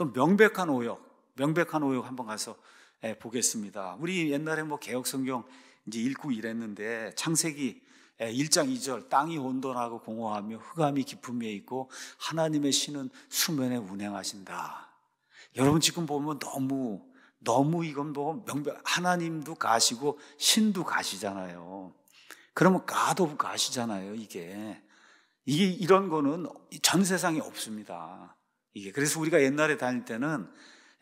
또 명백한 오역, 명백한 오역 한번 가서 예, 보겠습니다. 우리 옛날에 뭐 개혁 성경 이제 읽고 이랬는데 창세기 1장 예, 2절 땅이 온돈하고 공허하며 흑암이 깊음에 있고 하나님의 신은 수면에 운행하신다. 여러분 지금 보면 너무 너무 이건 뭐 명백 하나님도 가시고 신도 가시잖아요. 그러면 가도 가시잖아요. 이게 이게 이런 거는 전 세상에 없습니다. 이게 그래서 우리가 옛날에 다닐 때는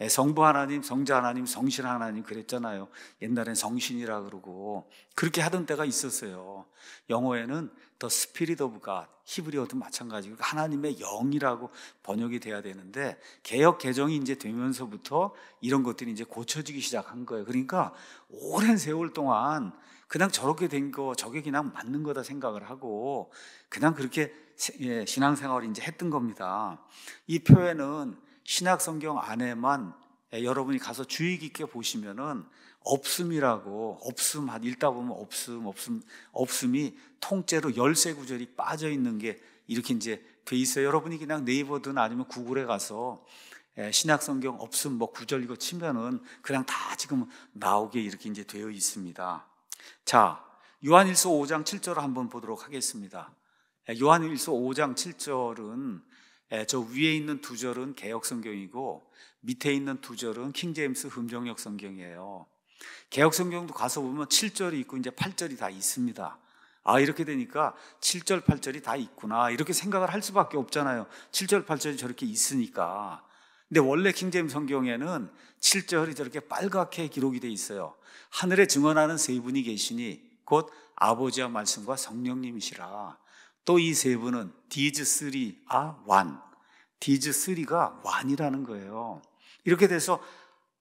예, 성부 하나님, 성자 하나님, 성신 하나님 그랬잖아요. 옛날엔 성신이라 그러고 그렇게 하던 때가 있었어요. 영어에는 더 스피릿 오브 갓, 히브리어도 마찬가지고 하나님의 영이라고 번역이 돼야 되는데 개혁 개정이 이제 되면서부터 이런 것들이 이제 고쳐지기 시작한 거예요. 그러니까 오랜 세월 동안 그냥 저렇게 된 거 저게 그냥 맞는 거다 생각을 하고 그냥 그렇게 예, 신앙생활 이제 했던 겁니다. 이 표현은 신약 성경 안에만 예, 여러분이 가서 주의 깊게 보시면은 없음이라고 없음 읽다 보면 없음 없음 없음이 통째로 열세 구절이 빠져 있는 게 이렇게 이제 돼 있어요. 여러분이 그냥 네이버든 아니면 구글에 가서 예, 신약성경 없음 뭐 구절 이거 치면은 그냥 다 지금 나오게 이렇게 이제 되어 있습니다. 자, 요한일서 5장 7절을 한번 보도록 하겠습니다. 예, 요한일서 5장 7절은 예, 저 위에 있는 두 절은 개역 성경이고 밑에 있는 두 절은 킹제임스 흠정역 성경이에요. 개혁 성경도 가서 보면 7절이 있고 이제 8절이 다 있습니다. 아, 이렇게 되니까 7절, 8절이 다 있구나. 이렇게 생각을 할 수밖에 없잖아요. 7절, 8절이 저렇게 있으니까. 근데 원래 킹잼 성경에는 7절이 저렇게 빨갛게 기록이 돼 있어요. 하늘에 증언하는 세 분이 계시니 곧 아버지와 말씀과 성령님이시라. 또 이 세 분은 디즈 쓰리 아 완. 디즈 쓰리가 완이라는 거예요. 이렇게 돼서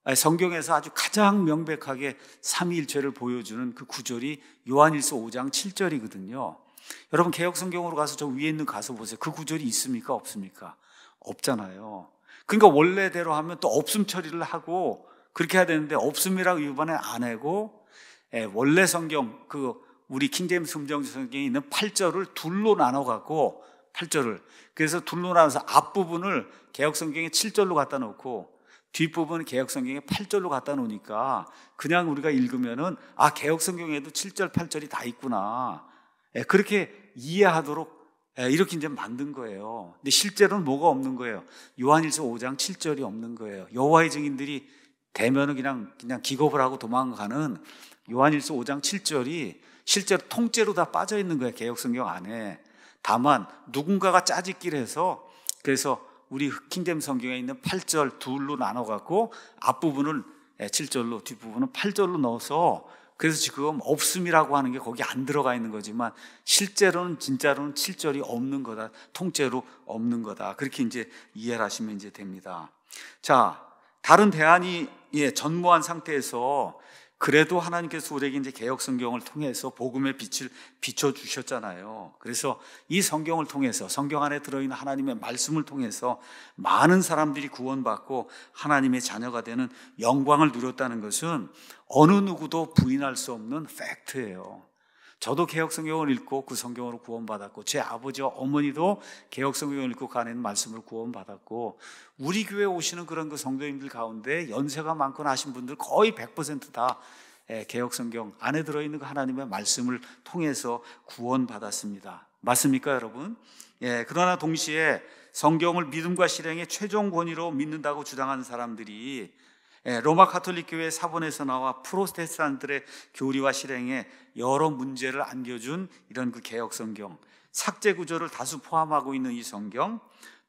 아, 성경에서 아주 가장 명백하게 삼위일체를 보여주는 그 구절이 요한일서 5장 7절이거든요. 여러분 개혁 성경으로 가서 저 위에 있는 가서 보세요. 그 구절이 있습니까? 없습니까? 없잖아요. 그러니까 원래대로 하면 또 없음 처리를 하고 그렇게 해야 되는데 없음이라고 이번에 안 하고 예, 원래 성경 그 우리 킹제임스 금정주 성경에 있는 8절을 둘로 나눠 갖고 8절을 그래서 둘로 나눠서 앞부분을 개혁 성경에 7절로 갖다 놓고 뒷부분 은 개혁 성경에 8절로 갖다 놓으니까 그냥 우리가 읽으면은 아 개혁 성경에도 7절 8절이 다 있구나 예, 그렇게 이해하도록 예, 이렇게 이제 만든 거예요. 근데 실제로는 뭐가 없는 거예요. 요한일서 5장 7절이 없는 거예요. 여호와의 증인들이 대면을 그냥 그냥 기겁을 하고 도망가는 요한일서 5장 7절이 실제로 통째로 다 빠져 있는 거예요. 개혁성경 안에. 다만 누군가가 짜집기를 해서 그래서 우리 킹덤 성경에 있는 8절 둘로 나눠 갖고 앞부분을 7절로 예, 뒷부분은 8절로 넣어서 그래서 지금 없음이라고 하는 게 거기 안 들어가 있는 거지만 실제로는 진짜로는 7절이 없는 거다. 통째로 없는 거다. 그렇게 이제 이해를 하시면 이제 됩니다. 자, 다른 대안이 예, 전무한 상태에서 그래도 하나님께서 우리에게 이제 개혁 성경을 통해서 복음의 빛을 비춰 주셨잖아요. 그래서 이 성경을 통해서 성경 안에 들어 있는 하나님의 말씀을 통해서 많은 사람들이 구원받고 하나님의 자녀가 되는 영광을 누렸다는 것은 어느 누구도 부인할 수 없는 팩트예요. 저도 개혁성경을 읽고 그 성경으로 구원받았고 제 아버지와 어머니도 개혁성경을 읽고 가는 그 말씀으로 구원받았고 우리 교회 오시는 그런 그 성도님들 가운데 연세가 많거나 하신 분들 거의 100%다 예, 개혁성경 안에 들어있는 그 하나님의 말씀을 통해서 구원받았습니다. 맞습니까, 여러분? 예, 그러나 동시에 성경을 믿음과 실행의 최종 권위로 믿는다고 주장하는 사람들이 예, 로마 카톨릭 교회 사본에서 나와 프로테스탄들의 교리와 실행에 여러 문제를 안겨준 이런 그 개혁 성경, 삭제 구조를 다수 포함하고 있는 이 성경,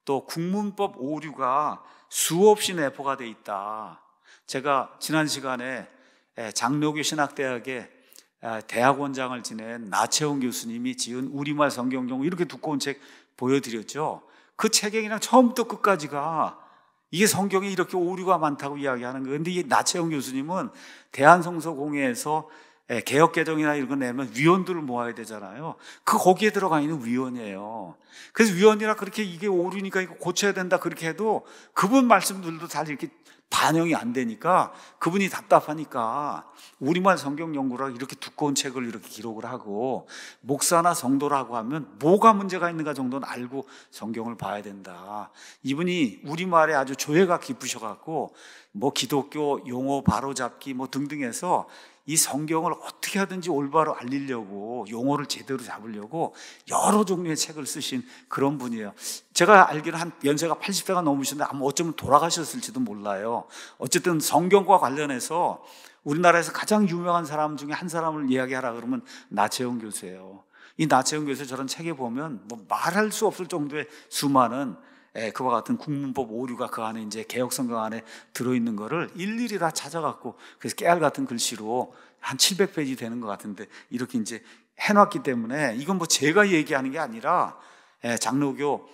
또 국문법 오류가 수없이 내포가 돼 있다. 제가 지난 시간에 예, 장로교 신학대학의 아, 대학원장을 지낸 나채홍 교수님이 지은 우리말 성경용 이렇게 두꺼운 책 보여드렸죠. 그 책에 그냥 처음부터 끝까지가 이게 성경에 이렇게 오류가 많다고 이야기하는 거예요. 근데 이 나채영 교수님은 대한성서공회에서 예, 개혁 개정이나 이런 거 내면 위원들을 모아야 되잖아요. 그 거기에 들어가 있는 위원이에요. 그래서 위원이라 그렇게 이게 오르니까 이거 고쳐야 된다 그렇게 해도 그분 말씀들도 잘 이렇게 반영이 안 되니까 그분이 답답하니까 우리말 성경 연구라 이렇게 두꺼운 책을 이렇게 기록을 하고 목사나 성도라고 하면 뭐가 문제가 있는가 정도는 알고 성경을 봐야 된다. 이분이 우리말에 아주 조예가 깊으셔 갖고 뭐 기독교 용어 바로잡기 뭐 등등해서 이 성경을 어떻게 하든지 올바로 알리려고 용어를 제대로 잡으려고 여러 종류의 책을 쓰신 그런 분이에요. 제가 알기로 한 연세가 80세가 넘으셨는데 아마 어쩌면 돌아가셨을지도 몰라요. 어쨌든 성경과 관련해서 우리나라에서 가장 유명한 사람 중에 한 사람을 이야기하라 그러면 나채영 교수예요. 이 나채영 교수 저런 책에 보면 뭐 말할 수 없을 정도의 수많은 예, 그와 같은 국문법 오류가 그 안에 이제 개혁성경 안에 들어있는 거를 일일이 다 찾아갖고 그래서 깨알 같은 글씨로 한 700페이지 되는 것 같은데 이렇게 이제 해놨기 때문에 이건 뭐 제가 얘기하는 게 아니라 예, 장로교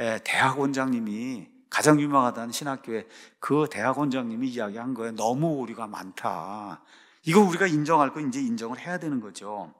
예, 대학원장님이 가장 유명하다는 신학교에 그 대학원장님이 이야기한 거에 너무 오류가 많다. 이거 우리가 인정할 거 이제 인정을 해야 되는 거죠.